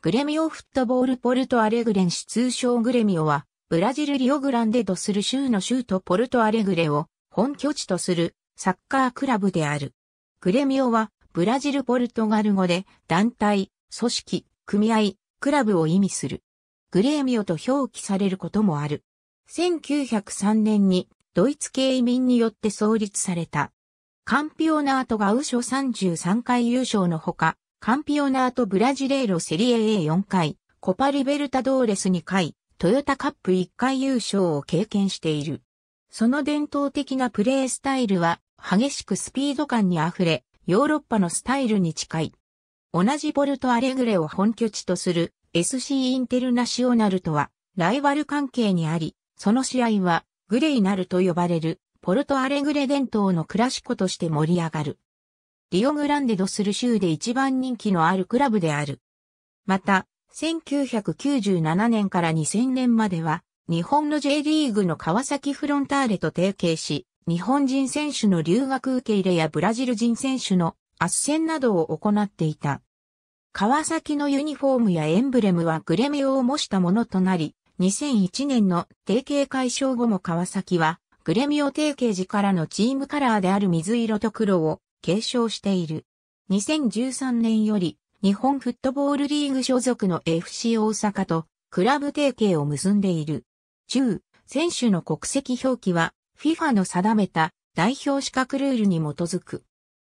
グレミオフットボールポルトアレグレン市通称グレミオは、ブラジルリオグランデとする州の州都ポルトアレグレを本拠地とするサッカークラブである。グレミオは、ブラジルポルトガル語で団体、組織、組合、クラブを意味する。グレーミオと表記されることもある。1903年にドイツ系移民によって創立された。カンピオナートガウショ33回優勝のほか、カンピオナートブラジレーロセリエ A4 回、コパリベルタドーレス2回、トヨタカップ1回優勝を経験している。その伝統的なプレースタイルは激しくスピード感に溢れ、ヨーロッパのスタイルに近い。同じボルトアレグレを本拠地とする SC インテルナシオナルとはライバル関係にあり、その試合はグレイナルと呼ばれるポルトアレグレ伝統のクラシコとして盛り上がる。リオグランデドスル州で一番人気のあるクラブである。また、1997年から2000年までは、日本の J リーグの川崎フロンターレと提携し、日本人選手の留学受け入れやブラジル人選手の圧戦などを行っていた。川崎のユニフォームやエンブレムはグレミオを模したものとなり、2001年の提携解消後も川崎は、グレミオ提携時からのチームカラーである水色と黒を継承している。2013年より日本フットボールリーグ所属の FC 大阪とクラブ提携を結んでいる。中、選手の国籍表記は FIFA の定めた代表資格ルールに基づく。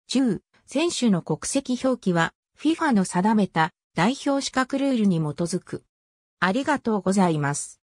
中、選手の国籍表記は FIFA の定めた代表資格ルールに基づく。ありがとうございます。